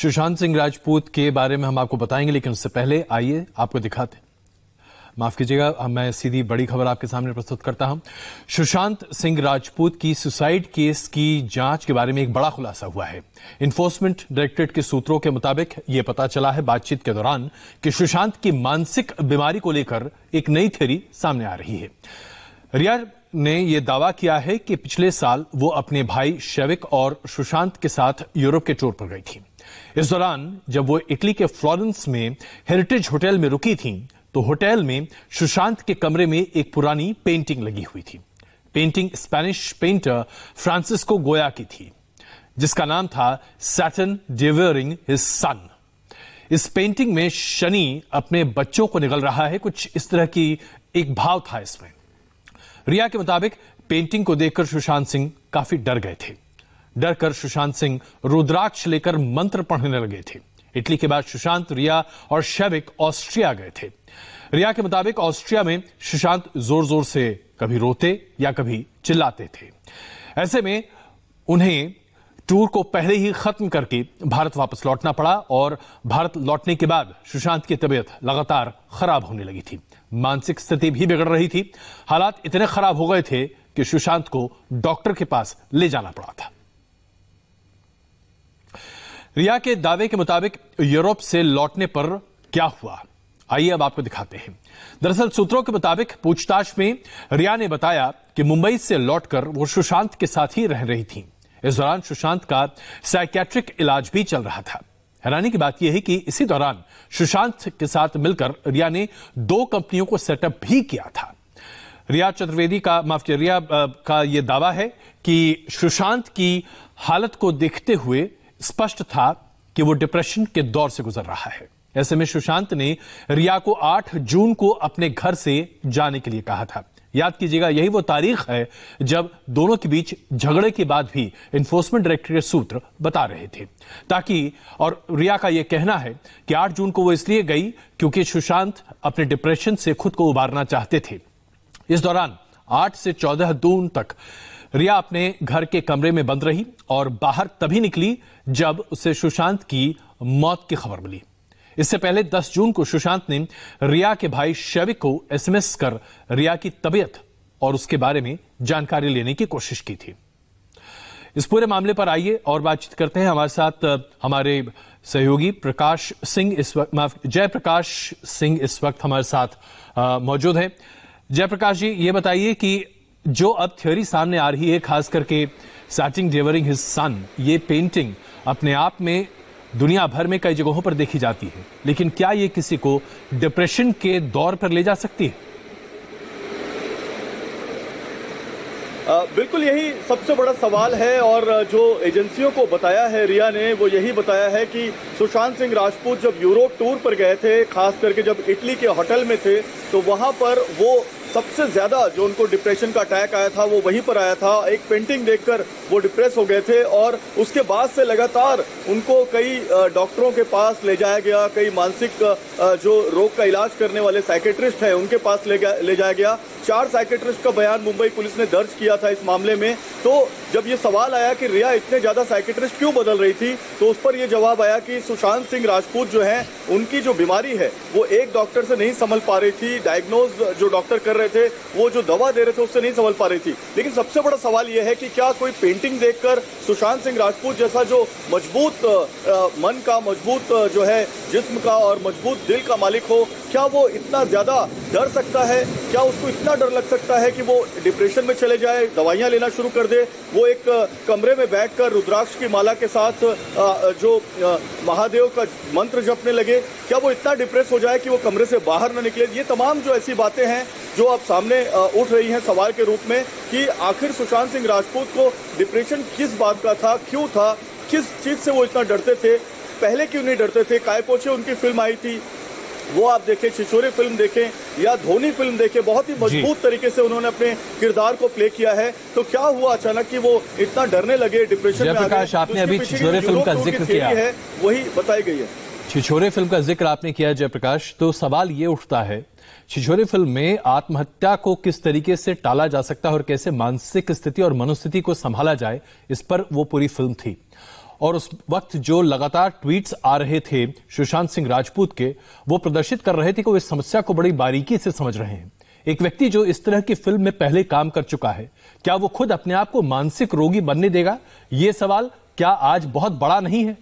सुशांत सिंह राजपूत के बारे में हम आपको बताएंगे लेकिन उससे पहले आइए आपको दिखाते हैं माफ कीजिएगा मैं सीधी बड़ी खबर आपके सामने प्रस्तुत करता हूं सुशांत सिंह राजपूत की सुसाइड केस की जांच के बारे में एक बड़ा खुलासा हुआ है इन्फोर्समेंट डायरेक्टरेट के सूत्रों के मुताबिक यह पता चला है बातचीत के दौरान कि सुशांत की मानसिक बीमारी को लेकर एक नई थ्योरी सामने आ रही है रिया ने यह दावा किया है कि पिछले साल वो अपने भाई शैविक और सुशांत के साथ यूरोप के टूर पर गई थी इस दौरान जब वो इटली के फ्लोरेंस में हेरिटेज होटल में रुकी थी तो होटल में सुशांत के कमरे में एक पुरानी पेंटिंग लगी हुई थी पेंटिंग स्पेनिश पेंटर फ्रांसिस्को गोया की थी जिसका नाम था सैटन डेवरिंग हिज सन इस पेंटिंग में शनि अपने बच्चों को निगल रहा है कुछ इस तरह की एक भाव था इसमें रिया के मुताबिक पेंटिंग को देखकर सुशांत सिंह काफी डर गए थे डरकर सुशांत सिंह रुद्राक्ष लेकर मंत्र पढ़ने लगे थे इटली के बाद सुशांत रिया और शैविक ऑस्ट्रिया गए थे रिया के मुताबिक ऑस्ट्रिया में सुशांत जोर जोर से कभी रोते या कभी चिल्लाते थे ऐसे में उन्हें टूर को पहले ही खत्म करके भारत वापस लौटना पड़ा और भारत लौटने के बाद सुशांत की तबीयत लगातार खराब होने लगी थी मानसिक स्थिति भी बिगड़ रही थी हालात इतने खराब हो गए थे कि सुशांत को डॉक्टर के पास ले जाना पड़ा था रिया के दावे के मुताबिक यूरोप से लौटने पर क्या हुआ आइए अब आपको दिखाते हैं दरअसल सूत्रों के मुताबिक पूछताछ में रिया ने बताया कि मुंबई से लौटकर वो सुशांत के साथ ही रह रही थी इस दौरान सुशांत का साइकेट्रिक इलाज भी चल रहा था हैरानी की बात यह है कि इसी दौरान सुशांत के साथ मिलकर रिया ने दो कंपनियों को सेटअप भी किया था रिया चतुर्वेदी का माफ रिया का यह दावा है कि सुशांत की हालत को देखते हुए स्पष्ट था कि वो डिप्रेशन के दौर से गुजर रहा है ऐसे में सुशांत ने रिया को 8 जून को अपने घर से जाने के लिए कहा था याद कीजिएगा यही वो तारीख है जब दोनों के बीच झगड़े के बाद भी इन्फोर्समेंट डायरेक्टरेट सूत्र बता रहे थे ताकि और रिया का यह कहना है कि 8 जून को वो इसलिए गई क्योंकि सुशांत अपने डिप्रेशन से खुद को उबारना चाहते थे इस दौरान 8 से 14 जून तक रिया अपने घर के कमरे में बंद रही और बाहर तभी निकली जब उसे सुशांत की मौत की खबर मिली इससे पहले 10 जून को सुशांत ने रिया के भाई शैविक को एसएमएस कर रिया की तबीयत और उसके बारे में जानकारी लेने की कोशिश की थी इस पूरे मामले पर आइए और बातचीत करते हैं हमारे साथ हमारे सहयोगी प्रकाश सिंह इस वक्त माफ जयप्रकाश सिंह इस वक्त हमारे साथ मौजूद हैं जयप्रकाश जी ये बताइए कि जो अब थ्योरी सामने आ रही है खास करके सैटिंग डेवरिंग हिज सन ये पेंटिंग अपने आप में दुनिया भर में कई जगहों पर देखी जाती है लेकिन क्या ये किसी को डिप्रेशन के दौर पर ले जा सकती है बिल्कुल यही सबसे बड़ा सवाल है और जो एजेंसियों को बताया है रिया ने वो यही बताया है कि सुशांत सिंह राजपूत जब यूरोप टूर पर गए थे खास करके जब इटली के होटल में थे तो वहां पर वो सबसे ज्यादा जो उनको डिप्रेशन का अटैक आया था वो वहीं पर आया था एक पेंटिंग देखकर वो डिप्रेस हो गए थे और उसके बाद से लगातार उनको कई डॉक्टरों के पास ले जाया गया कई मानसिक जो रोग का इलाज करने वाले साइकेट्रिस्ट हैं उनके पास ले ले जाया गया चार साइकेट्रिस्ट का बयान मुंबई पुलिस ने दर्ज किया था इस मामले में तो जब ये सवाल आया कि रिया इतने ज्यादा साइकेट्रिस्ट क्यों बदल रही थी तो उस पर यह जवाब आया कि सुशांत सिंह राजपूत जो है उनकी जो बीमारी है वो एक डॉक्टर से नहीं संभल पा रही थी डायग्नोज जो डॉक्टर कर रहे थे वो जो दवा दे रहे थे उससे नहीं संभल पा रही थी लेकिन सबसे बड़ा सवाल यह है कि क्या कोई पेंटिंग देखकर सुशांत सिंह राजपूत जैसा जो मजबूत मन का मजबूत जो है जिस्म का और मजबूत दिल का मालिक हो क्या वो इतना ज़्यादा डर सकता है क्या उसको इतना डर लग सकता है कि वो डिप्रेशन में चले जाए दवाइयां लेना शुरू कर दे वो एक कमरे में बैठकर रुद्राक्ष की माला के साथ जो महादेव का मंत्र जपने लगे क्या वो इतना डिप्रेस हो जाए कि वो कमरे से बाहर ना निकले ये तमाम जो ऐसी बातें हैं जो अब सामने उठ रही हैं सवाल के रूप में कि आखिर सुशांत सिंह राजपूत को डिप्रेशन किस बात का था क्यों था किस चीज़ से वो इतना डरते थे पहले क्यों नहीं डरते थे काय पोछे उनकी फिल्म आई थी वो आप देखें छिछोरे फिल्म देखें या धोनी फिल्म देखें बहुत ही मजबूत तरीके से उन्होंने अपने किरदार को प्ले किया है तो क्या हुआ अचानक कि वो इतना डरने लगे डिप्रेशन में आ गए आपने अभी फिल्म का जिक्र किया है वही बताई गई है छिछोरे फिल्म का जिक्र आपने किया जयप्रकाश तो सवाल ये उठता है छिछोरे फिल्म में आत्महत्या को किस तरीके से टाला जा सकता है और कैसे मानसिक स्थिति और मनोस्थिति को संभाला जाए इस पर वो पूरी फिल्म थी और उस वक्त जो लगातार ट्वीट्स आ रहे थे सुशांत सिंह राजपूत के वो प्रदर्शित कर रहे थे कि वो इस समस्या को बड़ी बारीकी से समझ रहे हैं एक व्यक्ति जो इस तरह की फिल्म में पहले काम कर चुका है क्या वो खुद अपने आप को मानसिक रोगी बनने देगा ये सवाल क्या आज बहुत बड़ा नहीं है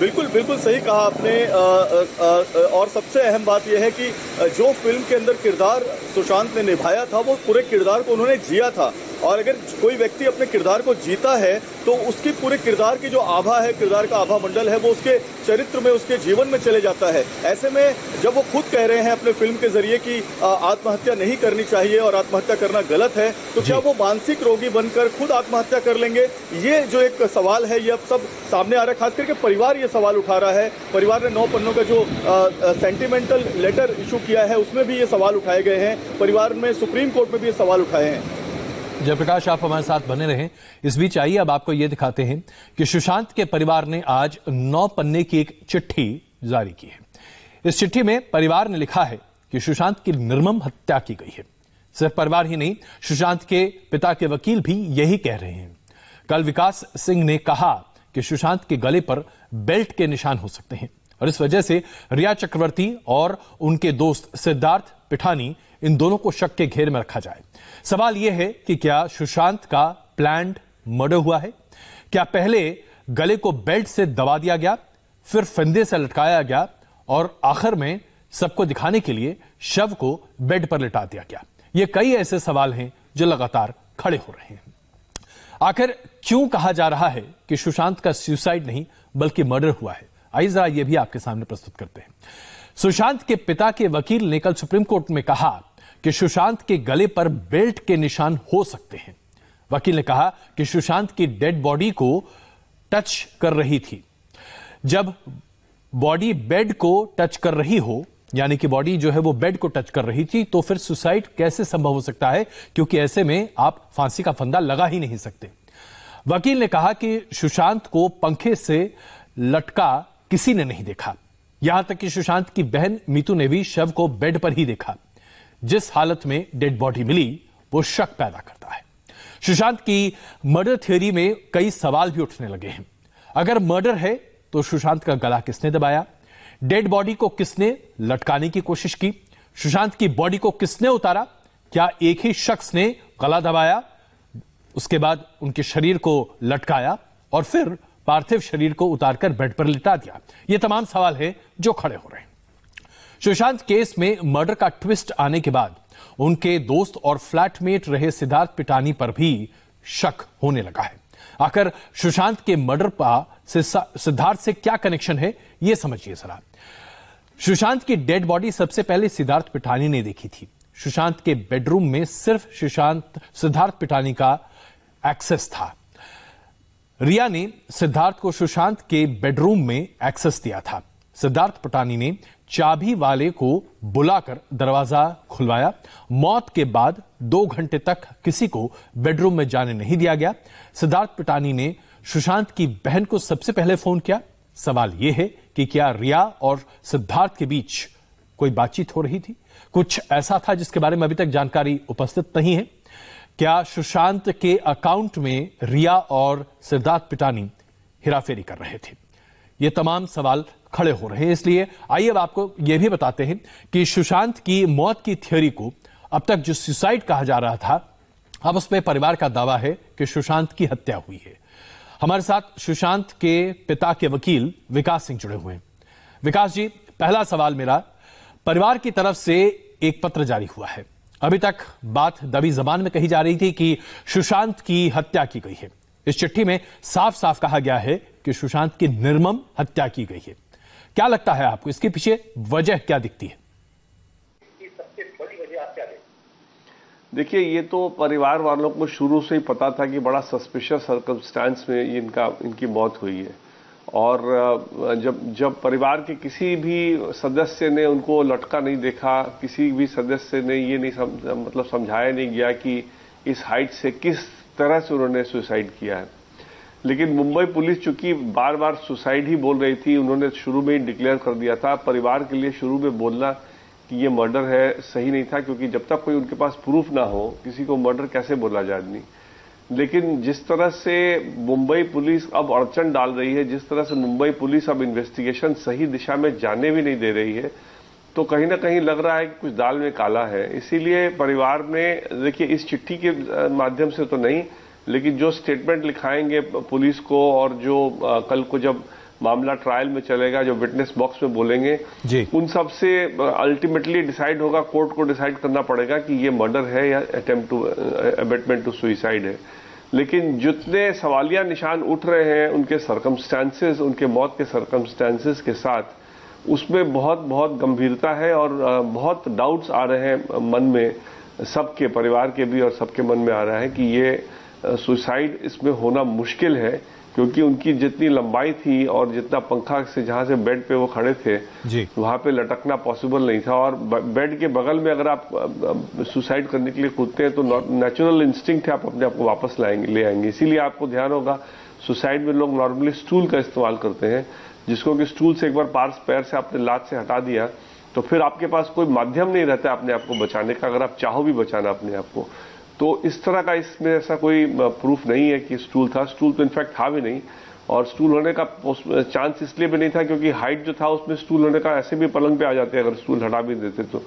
बिल्कुल बिल्कुल सही कहा आपने आ, आ, आ, और सबसे अहम बात यह है कि जो फिल्म के अंदर किरदार सुशांत ने निभाया था वो पूरे किरदार को उन्होंने जिया था और अगर कोई व्यक्ति अपने किरदार को जीता है तो उसके पूरे किरदार की जो आभा है किरदार का आभा मंडल है वो उसके चरित्र में उसके जीवन में चले जाता है ऐसे में जब वो खुद कह रहे हैं अपने फिल्म के जरिए कि आत्महत्या नहीं करनी चाहिए और आत्महत्या करना गलत है तो क्या वो मानसिक रोगी बनकर खुद आत्महत्या कर लेंगे ये जो एक सवाल है ये अब सब सामने आ रहा है खास करके परिवार ये सवाल उठा रहा है परिवार ने नौ पन्नों का जो सेंटिमेंटल लेटर इशू किया है उसमें भी ये सवाल उठाए गए हैं परिवार में सुप्रीम कोर्ट में भी ये सवाल उठाए हैं जयप्रकाश आप हमारे साथ बने रहें इस बीच आइए अब आपको ये दिखाते हैं कि सुशांत के परिवार ने आज नौ पन्ने की एक चिट्ठी जारी की है इस चिट्ठी में परिवार ने लिखा है कि सुशांत की निर्मम हत्या की गई है सिर्फ परिवार ही नहीं सुशांत के पिता के वकील भी यही कह रहे हैं कल विकास सिंह ने कहा कि सुशांत के गले पर बेल्ट के निशान हो सकते हैं और इस वजह से रिया चक्रवर्ती और उनके दोस्त सिद्धार्थ पिठानी इन दोनों को शक के घेर में रखा जाए सवाल यह है कि क्या सुशांत का प्लान मर्डर हुआ है क्या पहले गले को बेल्ट से दबा दिया गया फिर फंदे से लटकाया गया और आखिर में सबको दिखाने के लिए शव को बेड पर लिटा दिया गया ये कई ऐसे सवाल हैं जो लगातार खड़े हो रहे हैं आखिर क्यों कहा जा रहा है कि सुशांत का सुसाइड नहीं बल्कि मर्डर हुआ है आइए जरा यह भी आपके सामने प्रस्तुत करते हैं सुशांत के पिता के वकील ने कल सुप्रीम कोर्ट में कहा कि सुशांत के गले पर बेल्ट के निशान हो सकते हैं वकील ने कहा कि सुशांत की डेड बॉडी को टच कर रही थी जब बॉडी बेड को टच कर रही हो यानी कि बॉडी जो है वो बेड को टच कर रही थी तो फिर सुसाइड कैसे संभव हो सकता है क्योंकि ऐसे में आप फांसी का फंदा लगा ही नहीं सकते वकील ने कहा कि सुशांत को पंखे से लटका किसी ने नहीं देखा यहां तक कि सुशांत की बहन मीतू ने भी शव को बेड पर ही देखा जिस हालत में डेड बॉडी मिली वो शक पैदा करता है सुशांत की मर्डर थ्योरी में कई सवाल भी उठने लगे हैं अगर मर्डर है तो सुशांत का गला किसने दबाया डेड बॉडी को किसने लटकाने की कोशिश की सुशांत की बॉडी को किसने उतारा क्या एक ही शख्स ने गला दबाया उसके बाद उनके शरीर को लटकाया और फिर पार्थिव शरीर को उतारकर बेड पर लिटा दिया ये तमाम सवाल है जो खड़े हो रहे हैं सुशांत केस में मर्डर का ट्विस्ट आने के बाद उनके दोस्त और फ्लैटमेट रहे सिद्धार्थ पिटानी पर भी शक होने लगा है आखिर सुशांत के मर्डर का सिद्धार्थ से क्या कनेक्शन है यह समझिए जरा सुशांत की डेड बॉडी सबसे पहले सिद्धार्थ पिटानी ने देखी थी सुशांत के बेडरूम में सिर्फ सुशांत सिद्धार्थ पिटानी का एक्सेस था रिया ने सिद्धार्थ को सुशांत के बेडरूम में एक्सेस दिया था सिद्धार्थ पिटानी ने चाबी वाले को बुलाकर दरवाजा खुलवाया मौत के बाद दो घंटे तक किसी को बेडरूम में जाने नहीं दिया गया सिद्धार्थ पिटानी ने सुशांत की बहन को सबसे पहले फोन किया सवाल यह है कि क्या रिया और सिद्धार्थ के बीच कोई बातचीत हो रही थी कुछ ऐसा था जिसके बारे में अभी तक जानकारी उपस्थित नहीं है क्या सुशांत के अकाउंट में रिया और सिद्धार्थ पिटानी हेराफेरी कर रहे थे ये तमाम सवाल खड़े हो रहे हैं इसलिए आइए अब आपको यह भी बताते हैं कि सुशांत की मौत की थ्योरी को अब तक जो सुसाइड कहा जा रहा था अब उसमें परिवार का दावा है कि सुशांत की हत्या हुई है हमारे साथ सुशांत के पिता के वकील विकास सिंह जुड़े हुए हैं विकास जी पहला सवाल मेरा परिवार की तरफ से एक पत्र जारी हुआ है अभी तक बात दबी जबान में कही जा रही थी कि सुशांत की हत्या की गई है इस चिट्ठी में साफ साफ कहा गया है कि सुशांत की निर्मम हत्या की गई है क्या लगता है आपको इसके पीछे वजह क्या दिखती है देखिए ये तो परिवार वालों को शुरू से ही पता था कि बड़ा सस्पिशियस सर्कमस्टांस में इनका इनकी मौत हुई है और जब जब परिवार के किसी भी सदस्य ने उनको लटका नहीं देखा किसी भी सदस्य ने ये नहीं सम, मतलब समझाया नहीं गया कि इस हाइट से किस तरह से उन्होंने सुसाइड किया है लेकिन मुंबई पुलिस चूंकि बार बार सुसाइड ही बोल रही थी उन्होंने शुरू में ही डिक्लेयर कर दिया था परिवार के लिए शुरू में बोलना कि ये मर्डर है सही नहीं था क्योंकि जब तक कोई उनके पास प्रूफ ना हो किसी को मर्डर कैसे बोला जाए लेकिन जिस तरह से मुंबई पुलिस अब अड़चन डाल रही है जिस तरह से मुंबई पुलिस अब इन्वेस्टिगेशन सही दिशा में जाने भी नहीं दे रही है तो कहीं ना कहीं लग रहा है कि कुछ दाल में काला है इसीलिए परिवार ने देखिए इस चिट्ठी के माध्यम से तो नहीं लेकिन जो स्टेटमेंट लिखाएंगे पुलिस को और जो कल को जब मामला ट्रायल में चलेगा जो विटनेस बॉक्स में बोलेंगे उन सब से अल्टीमेटली डिसाइड होगा कोर्ट को डिसाइड करना पड़ेगा कि ये मर्डर है या attempt to abetment to suicide है लेकिन जितने सवालिया निशान उठ रहे हैं उनके सरकमस्टांसेस उनके मौत के सरकमस्टांसेस के साथ उसमें बहुत बहुत गंभीरता है और बहुत डाउट्स आ रहे हैं मन में सबके परिवार के भी और सबके मन में आ रहा है कि ये सुसाइड इसमें होना मुश्किल है क्योंकि उनकी जितनी लंबाई थी और जितना पंखा से जहां से बेड पे वो खड़े थे वहां पे लटकना पॉसिबल नहीं था और बेड के बगल में अगर आप सुसाइड करने के लिए कूदते हैं तो नेचुरल इंस्टिंक्ट है आप अपने आप को वापस लाएंगे ले आएंगे इसीलिए आपको ध्यान होगा सुसाइड में लोग नॉर्मली स्टूल का इस्तेमाल करते हैं जिसको कि स्टूल से एक बार पार्स पैर से आपने लात से हटा दिया तो फिर आपके पास कोई माध्यम नहीं रहता अपने आप को बचाने का अगर आप चाहो भी बचाना अपने आप को तो इस तरह का इसमें ऐसा कोई प्रूफ नहीं है कि स्टूल था स्टूल तो इनफैक्ट था भी नहीं और स्टूल होने का चांस इसलिए भी नहीं था क्योंकि हाइट जो था उसमें स्टूल होने का ऐसे भी पलंग पे आ जाते हैं अगर स्टूल हटा भी देते तो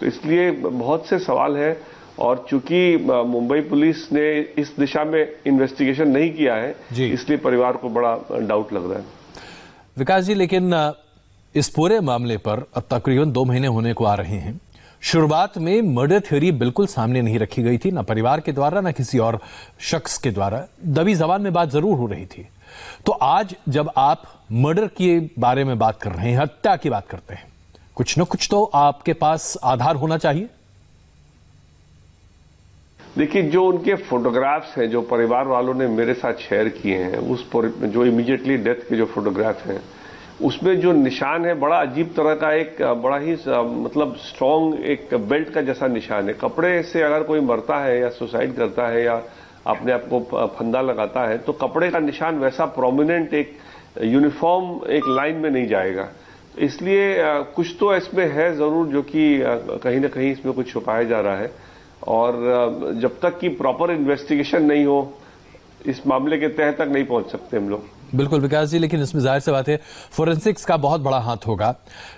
तो इसलिए बहुत से सवाल हैं और चूंकि मुंबई पुलिस ने इस दिशा में इन्वेस्टिगेशन नहीं किया है इसलिए परिवार को बड़ा डाउट लग रहा है विकास जी लेकिन इस पूरे मामले पर अब तकरीबन दो महीने होने को आ रहे हैं शुरुआत में मर्डर थ्योरी बिल्कुल सामने नहीं रखी गई थी ना परिवार के द्वारा ना किसी और शख्स के द्वारा दबी जबान में बात जरूर हो रही थी तो आज जब आप मर्डर के बारे में बात कर रहे हैं हत्या की बात करते हैं कुछ ना कुछ तो आपके पास आधार होना चाहिए देखिए जो उनके फोटोग्राफ्स हैं जो परिवार वालों ने मेरे साथ शेयर किए हैं उस जो इमीडिएटली डेथ के जो फोटोग्राफ हैं उसमें जो निशान है बड़ा अजीब तरह का एक बड़ा ही मतलब स्ट्रांग एक बेल्ट का जैसा निशान है कपड़े से अगर कोई मरता है या सुसाइड करता है या अपने आप को फंदा लगाता है तो कपड़े का निशान वैसा प्रोमिनेंट एक यूनिफॉर्म एक लाइन में नहीं जाएगा इसलिए कुछ तो इसमें है जरूर जो कि कहीं ना कहीं इसमें कुछ छुपाया जा रहा है और जब तक कि प्रॉपर इन्वेस्टिगेशन नहीं हो इस मामले के तह तक नहीं पहुंच सकते हम लोग बिल्कुल विकास जी लेकिन इसमें जाहिर सी बात है फोरेंसिक्स का बहुत बड़ा हाथ होगा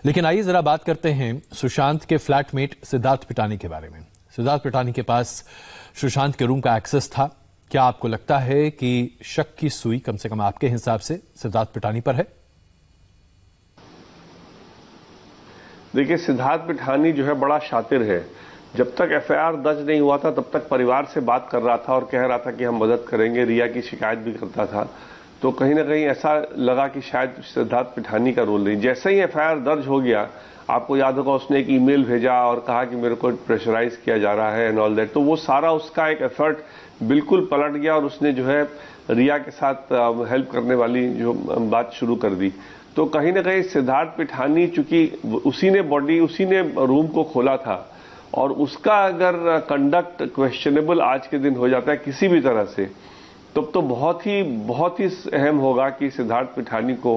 लेकिन आइए जरा बात करते हैं सुशांत के फ्लैटमेट सिद्धार्थ पिटानी के बारे में सिद्धार्थ पिटानी के पास सुशांत के रूम का एक्सेस था क्या आपको लगता है कि शक की सुई कम से कम आपके हिसाब से सिद्धार्थ पिटानी पर है देखिए सिद्धार्थ पिठानी जो है बड़ा शातिर है जब तक एफआईआर दर्ज नहीं हुआ था तब तक परिवार से बात कर रहा था और कह रहा था कि हम मदद करेंगे रिया की शिकायत भी करता था तो कहीं ना कहीं ऐसा लगा कि शायद सिद्धार्थ पिठानी का रोल नहीं जैसे ही एफ दर्ज हो गया आपको याद होगा उसने एक ईमेल भेजा और कहा कि मेरे को प्रेशराइज किया जा रहा है एंड ऑल दैट तो वो सारा उसका एक एफर्ट बिल्कुल पलट गया और उसने जो है रिया के साथ हेल्प करने वाली जो बात शुरू कर दी तो कहीं ना कहीं सिद्धार्थ पिठानी चूंकि उसी ने बॉडी उसी ने रूम को खोला था और उसका अगर कंडक्ट क्वेश्चनेबल आज के दिन हो जाता है किसी भी तरह से तब तो बहुत ही बहुत ही अहम होगा कि सिद्धार्थ पिठानी को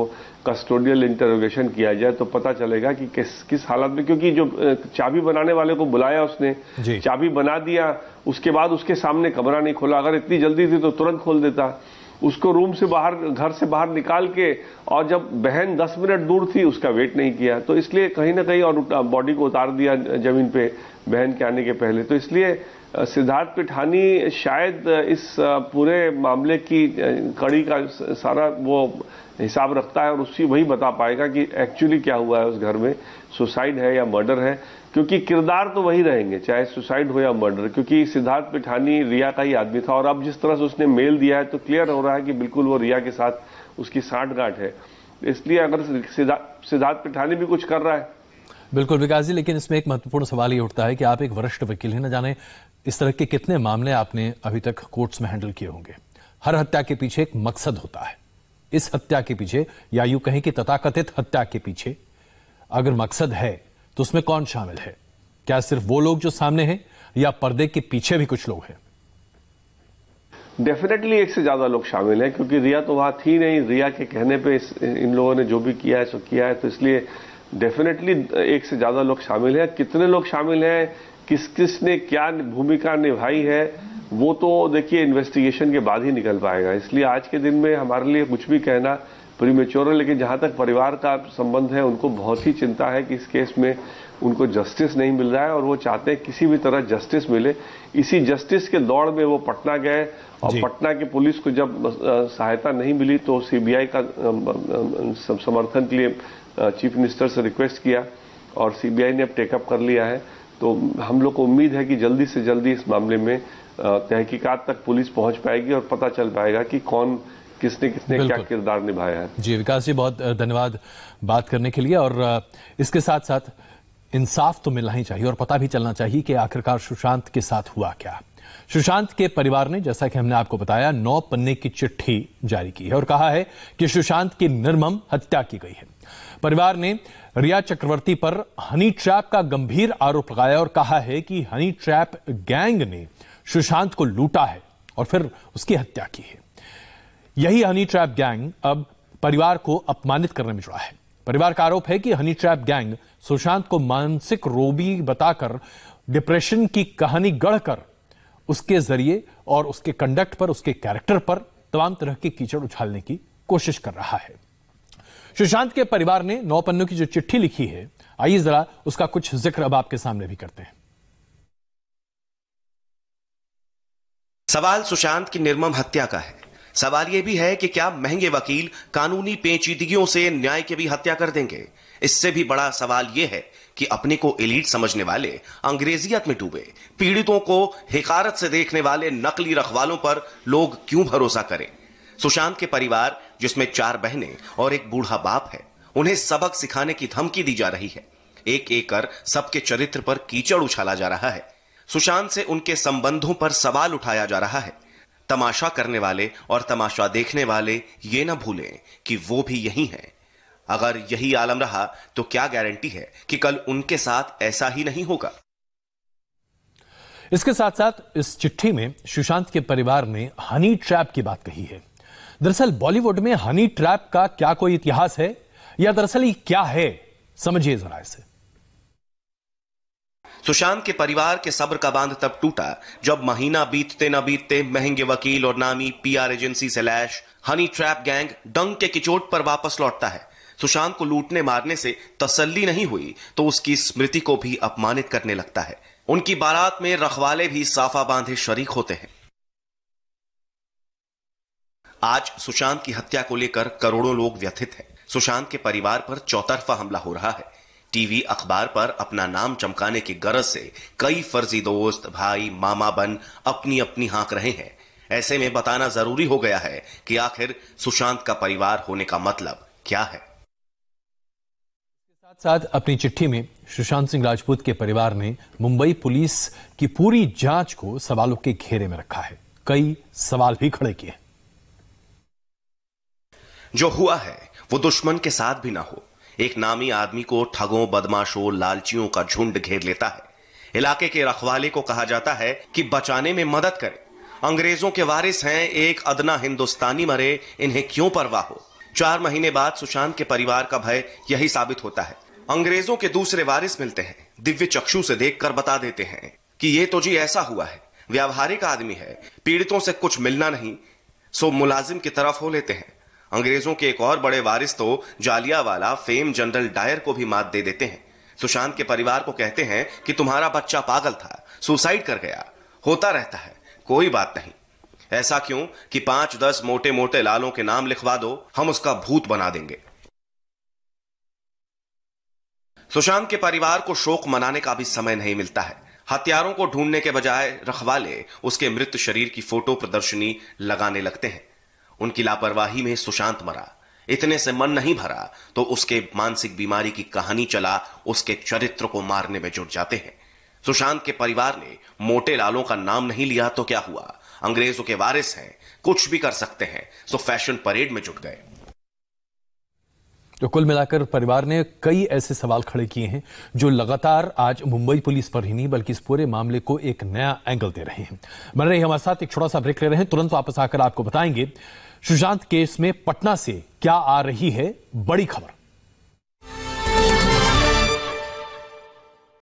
कस्टोडियल इंटरोगेशन किया जाए तो पता चलेगा कि किस किस हालत में क्योंकि जो चाबी बनाने वाले को बुलाया उसने चाबी बना दिया उसके बाद उसके सामने कमरा नहीं खोला अगर इतनी जल्दी थी तो तुरंत खोल देता उसको रूम से बाहर घर से बाहर निकाल के और जब बहन दस मिनट दूर थी उसका वेट नहीं किया तो इसलिए कहीं ना कहीं और बॉडी को उतार दिया जमीन पे बहन के आने के पहले तो इसलिए सिद्धार्थ पिठानी शायद इस पूरे मामले की कड़ी का सारा वो हिसाब रखता है और उसी वही बता पाएगा कि एक्चुअली क्या हुआ है उस घर में सुसाइड है या मर्डर है क्योंकि किरदार तो वही रहेंगे चाहे सुसाइड हो या मर्डर क्योंकि सिद्धार्थ पिठानी रिया का ही आदमी था और अब जिस तरह से उसने मेल दिया है तो क्लियर हो रहा है कि बिल्कुल वो रिया के साथ उसकी सांठ गांठ है इसलिए अगर सिद्धार्थ पिठानी भी कुछ कर रहा है बिल्कुल विकास जी लेकिन इसमें एक महत्वपूर्ण सवाल ये उठता है कि आप एक वरिष्ठ वकील हैं ना जाने इस तरह के कितने मामले आपने अभी तक कोर्ट्स में हैंडल किए होंगे हर हत्या के पीछे एक मकसद होता है इस हत्या के पीछे या यू कहें कि तथाकथित हत्या के पीछे अगर मकसद है तो उसमें कौन शामिल है क्या सिर्फ वो लोग जो सामने हैं या पर्दे के पीछे भी कुछ लोग हैं डेफिनेटली एक से ज्यादा लोग शामिल हैं क्योंकि रिया तो वहां थी नहीं रिया के कहने पे इस, इन लोगों ने जो भी किया है सो किया है तो इसलिए डेफिनेटली eh, एक से ज्यादा लोग शामिल हैं कितने लोग शामिल हैं किस किस ने क्या भूमिका निभाई है वो तो देखिए इन्वेस्टिगेशन के बाद ही निकल पाएगा इसलिए आज के दिन में हमारे लिए कुछ भी कहना प्रीमेच्योर है लेकिन जहां तक परिवार का संबंध है उनको बहुत ही चिंता है कि इस केस में उनको जस्टिस नहीं मिल रहा है और वो चाहते हैं किसी भी तरह जस्टिस मिले इसी जस्टिस के दौड़ में वो पटना गए और पटना की पुलिस को जब सहायता नहीं मिली तो सीबीआई का समर्थन के लिए चीफ मिनिस्टर से रिक्वेस्ट किया और सीबीआई ने अब टेकअप कर लिया है तो हम लोग को उम्मीद है कि जल्दी से जल्दी इस मामले में तहकीकात तक पुलिस पहुंच पाएगी और पता चल पाएगा कि कौन किसने किसने क्या किरदार निभाया है जी विकास जी बहुत धन्यवाद बात करने के लिए और इसके साथ साथ इंसाफ तो मिलना ही चाहिए और पता भी चलना चाहिए कि आखिरकार सुशांत के साथ हुआ क्या सुशांत के परिवार ने जैसा कि हमने आपको बताया नौ पन्ने की चिट्ठी जारी की है और कहा है कि सुशांत की निर्मम हत्या की गई है परिवार ने रिया चक्रवर्ती पर हनी ट्रैप का गंभीर आरोप लगाया और कहा है कि हनी ट्रैप गैंग ने सुशांत को लूटा है और फिर उसकी हत्या की है यही हनी ट्रैप गैंग अब परिवार को अपमानित करने में जुड़ा है परिवार का आरोप है कि हनी ट्रैप गैंग सुशांत को मानसिक रोगी बताकर डिप्रेशन की कहानी गढ़कर उसके जरिए और उसके कंडक्ट पर उसके कैरेक्टर पर तमाम तरह की कीचड़ उछालने की कोशिश कर रहा है सुशांत के परिवार ने नौ पन्नों की जो चिट्ठी लिखी है आइए जरा उसका कुछ जिक्र अब आपके सामने भी करते हैं सवाल सुशांत की निर्मम हत्या का है सवाल यह भी है कि क्या महंगे वकील कानूनी पेचीदगियों से न्याय की भी हत्या कर देंगे इससे भी बड़ा सवाल यह है कि अपने को एलिट समझने वाले अंग्रेजियत में डूबे पीड़ितों को हिकारत से देखने वाले नकली रखवालों पर लोग क्यों भरोसा करें सुशांत के परिवार जिसमें चार बहनें और एक बूढ़ा बाप है उन्हें सबक सिखाने की धमकी दी जा रही है एक एक कर सबके चरित्र पर कीचड़ उछाला जा रहा है सुशांत से उनके संबंधों पर सवाल उठाया जा रहा है तमाशा करने वाले और तमाशा देखने वाले ये ना भूलें कि वो भी यही हैं अगर यही आलम रहा तो क्या गारंटी है कि कल उनके साथ ऐसा ही नहीं होगा इसके साथ साथ इस चिट्ठी में सुशांत के परिवार ने हनी ट्रैप की बात कही है दरअसल बॉलीवुड में हनी ट्रैप का क्या कोई इतिहास है या दरअसल क्या है समझिए जरा इसे सुशांत के परिवार के सब्र का बांध तब टूटा जब महीना बीतते न बीतते महंगे वकील और नामी पीआर एजेंसी से लैश हनी ट्रैप गैंग डंग के किचोट पर वापस लौटता है सुशांत को लूटने मारने से तसल्ली नहीं हुई तो उसकी स्मृति को भी अपमानित करने लगता है उनकी बारात में रखवाले भी साफा बांधे शरीक होते हैं आज सुशांत की हत्या को लेकर करोड़ों लोग व्यथित हैं सुशांत के परिवार पर चौतरफा हमला हो रहा है टीवी अखबार पर अपना नाम चमकाने की गरज से कई फर्जी दोस्त भाई मामा बन अपनी अपनी हाँक रहे हैं ऐसे में बताना जरूरी हो गया है कि आखिर सुशांत का परिवार होने का मतलब क्या है साथ साथ अपनी चिट्ठी में सुशांत सिंह राजपूत के परिवार ने मुंबई पुलिस की पूरी जांच को सवालों के घेरे में रखा है कई सवाल भी खड़े किए जो हुआ है वो दुश्मन के साथ भी ना हो एक नामी आदमी को ठगों बदमाशों लालचियों का झुंड घेर लेता है इलाके के रखवाले को कहा जाता है कि बचाने में मदद करें अंग्रेजों के वारिस हैं एक अदना हिंदुस्तानी मरे इन्हें क्यों परवाह हो चार महीने बाद सुशांत के परिवार का भय यही साबित होता है अंग्रेजों के दूसरे वारिस मिलते हैं दिव्य चक्षु से देखकर बता देते हैं कि ये तो जी ऐसा हुआ है व्यावहारिक आदमी है पीड़ितों से कुछ मिलना नहीं सो मुलाजिम की तरफ हो लेते हैं अंग्रेजों के एक और बड़े वारिस तो जालिया वाला फेम जनरल डायर को भी मात दे देते हैं सुशांत के परिवार को कहते हैं कि तुम्हारा बच्चा पागल था सुसाइड कर गया होता रहता है कोई बात नहीं ऐसा क्यों कि पांच दस मोटे मोटे लालों के नाम लिखवा दो हम उसका भूत बना देंगे सुशांत के परिवार को शोक मनाने का भी समय नहीं मिलता है हथियारों को ढूंढने के बजाय रखवाले उसके मृत शरीर की फोटो प्रदर्शनी लगाने लगते हैं उनकी लापरवाही में सुशांत मरा इतने से मन नहीं भरा तो उसके मानसिक बीमारी की कहानी चला उसके चरित्र को मारने में जुट जाते हैं सुशांत के परिवार ने मोटे लालों का नाम नहीं लिया तो क्या हुआ अंग्रेजों के वारिस हैं कुछ भी कर सकते हैं सो तो फैशन परेड में जुट गए तो कुल मिलाकर परिवार ने कई ऐसे सवाल खड़े किए हैं जो लगातार आज मुंबई पुलिस पर ही नहीं बल्कि इस पूरे मामले को एक नया एंगल दे रहे हैं बन रही हमारे साथ एक छोटा सा ब्रेक ले रहे हैं तुरंत वापस आकर आपको बताएंगे सुशांत केस में पटना से क्या आ रही है बड़ी खबर